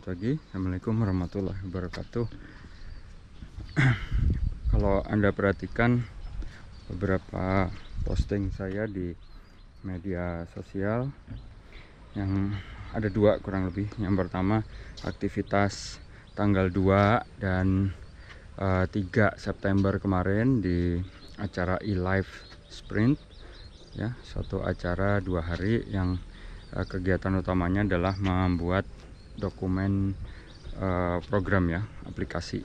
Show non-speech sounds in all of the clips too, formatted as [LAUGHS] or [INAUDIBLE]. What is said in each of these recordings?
Selamat pagi, Assalamualaikum warahmatullahi wabarakatuh [CLEARS THROAT] Kalau Anda perhatikan beberapa posting saya di media sosial Yang ada dua kurang lebih Yang pertama aktivitas tanggal 2 dan uh, eh, 3 September kemarin di acara e-live sprint ya Suatu acara dua hari yang eh, kegiatan utamanya adalah membuat dokumen uh, program ya aplikasi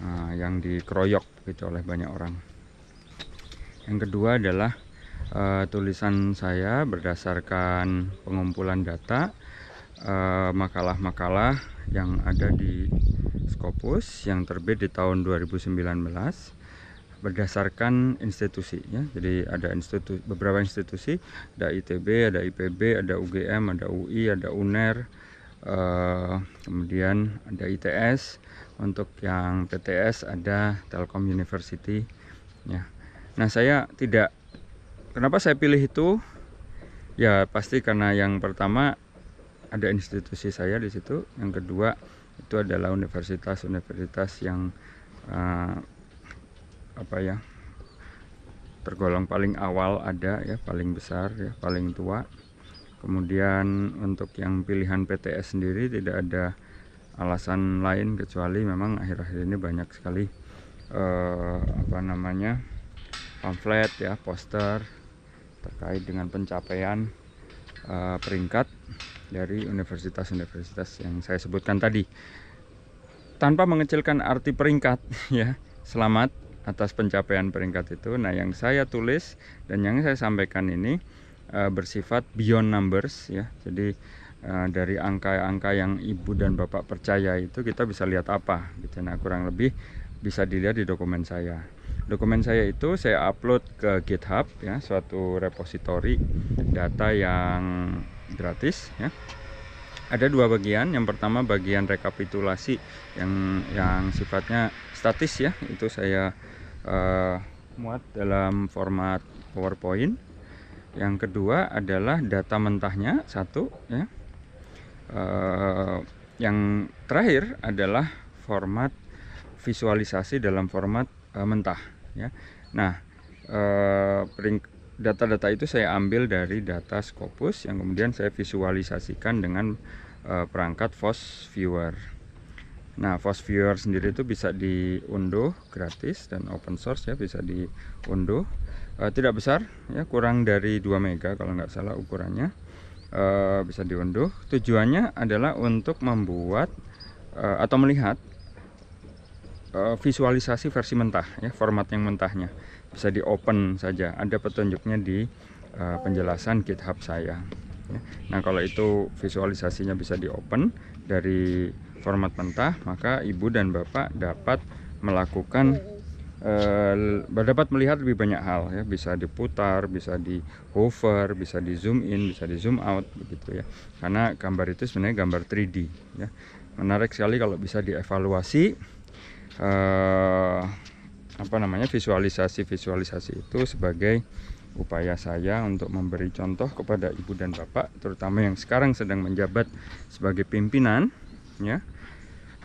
uh, yang dikeroyok gitu oleh banyak orang yang kedua adalah uh, tulisan saya berdasarkan pengumpulan data makalah-makalah uh, yang ada di Scopus yang terbit di tahun 2019 berdasarkan institusi ya. Jadi ada institusi beberapa institusi, ada ITB, ada IPB, ada UGM, ada UI, ada UNER, Eh, kemudian ada ITS untuk yang PTS ada Telkom University ya nah saya tidak kenapa saya pilih itu ya pasti karena yang pertama ada institusi saya di situ yang kedua itu adalah universitas-universitas yang uh, apa ya tergolong paling awal ada ya paling besar ya paling tua kemudian untuk yang pilihan PTS sendiri tidak ada alasan lain kecuali memang akhir-akhir ini banyak sekali eh, apa namanya pamflet ya poster terkait dengan pencapaian eh, peringkat dari universitas-universitas yang saya sebutkan tadi tanpa mengecilkan arti peringkat [LAUGHS] ya selamat atas pencapaian peringkat itu nah yang saya tulis dan yang saya sampaikan ini uh, bersifat beyond numbers ya. Jadi uh, dari angka-angka yang ibu dan bapak percaya itu kita bisa lihat apa gitu. Nah, kurang lebih bisa dilihat di dokumen saya. Dokumen saya itu saya upload ke GitHub ya, suatu repositori data yang gratis ya. Ada dua bagian. Yang pertama bagian rekapitulasi yang yang sifatnya statis ya, itu saya uh, muat dalam format PowerPoint yang kedua adalah data mentahnya satu ya. Uh, yang terakhir adalah format visualisasi dalam format uh, mentah ya. Nah, eh, data-data uh, itu saya ambil dari data Scopus yang kemudian saya visualisasikan dengan perangkat Fos Viewer. Nah, Viewer sendiri itu bisa diunduh gratis dan open source ya, bisa diunduh. E, tidak besar ya, kurang dari 2 mega kalau nggak salah ukurannya. E, bisa diunduh. Tujuannya adalah untuk membuat e, atau melihat visualisasi versi mentah ya, format yang mentahnya. Bisa di open saja. Ada petunjuknya di e, penjelasan GitHub saya. Ya. Nah, kalau itu visualisasinya bisa di open dari format mentah maka ibu dan bapak dapat melakukan eh, dapat melihat lebih banyak hal ya bisa diputar bisa di hover bisa di zoom in bisa di zoom out begitu ya karena gambar itu sebenarnya gambar 3D ya menarik sekali kalau bisa dievaluasi eh, apa namanya visualisasi visualisasi itu sebagai upaya saya untuk memberi contoh kepada ibu dan bapak terutama yang sekarang sedang menjabat sebagai pimpinan ya.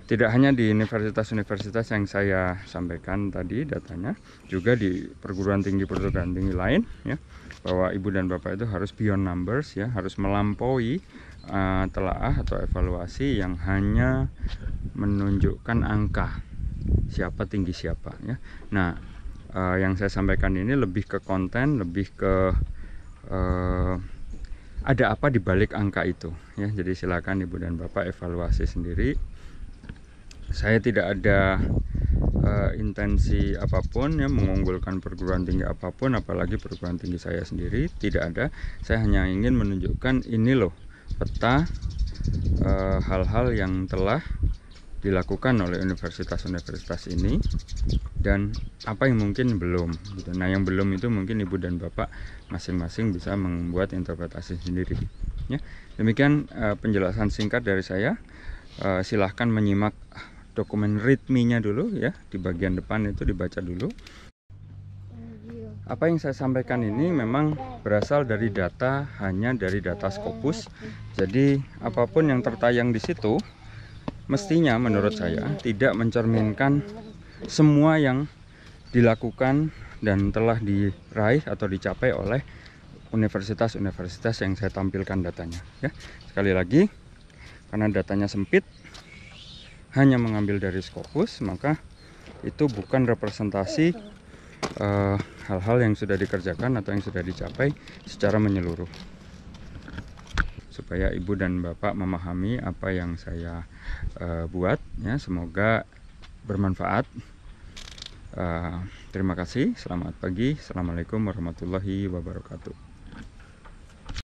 tidak hanya di universitas-universitas yang saya sampaikan tadi datanya juga di perguruan tinggi perguruan tinggi lain ya bahwa ibu dan bapak itu harus beyond numbers ya harus melampaui uh, telaah atau evaluasi yang hanya menunjukkan angka siapa tinggi siapa ya nah uh, yang saya sampaikan ini lebih ke konten lebih ke uh, ada apa di balik angka itu ya jadi silakan ibu dan bapak evaluasi sendiri saya tidak ada uh, intensi apapun ya mengunggulkan perguruan tinggi apapun apalagi perguruan tinggi saya sendiri tidak ada saya hanya ingin menunjukkan ini loh peta eh, hal-hal uh, hal -hal yang telah dilakukan oleh universitas-universitas ini dan apa yang mungkin belum gitu. nah yang belum itu mungkin ibu dan bapak masing-masing bisa membuat interpretasi sendiri ya demikian uh, penjelasan singkat dari saya uh, silahkan menyimak dokumen ritminya dulu ya di bagian depan itu dibaca dulu apa yang saya sampaikan ini memang berasal dari data hanya dari data skopus jadi apapun yang tertayang di situ mestinya menurut saya tidak mencerminkan semua yang dilakukan dan telah diraih atau dicapai oleh universitas-universitas yang saya tampilkan datanya ya sekali lagi karena datanya sempit hanya mengambil dari skopus, maka itu bukan representasi eh, hal-hal uh, hal -hal yang sudah dikerjakan atau yang sudah dicapai secara menyeluruh supaya ibu dan bapak memahami apa yang saya uh, buat ya semoga bermanfaat uh, terima kasih selamat pagi assalamualaikum warahmatullahi wabarakatuh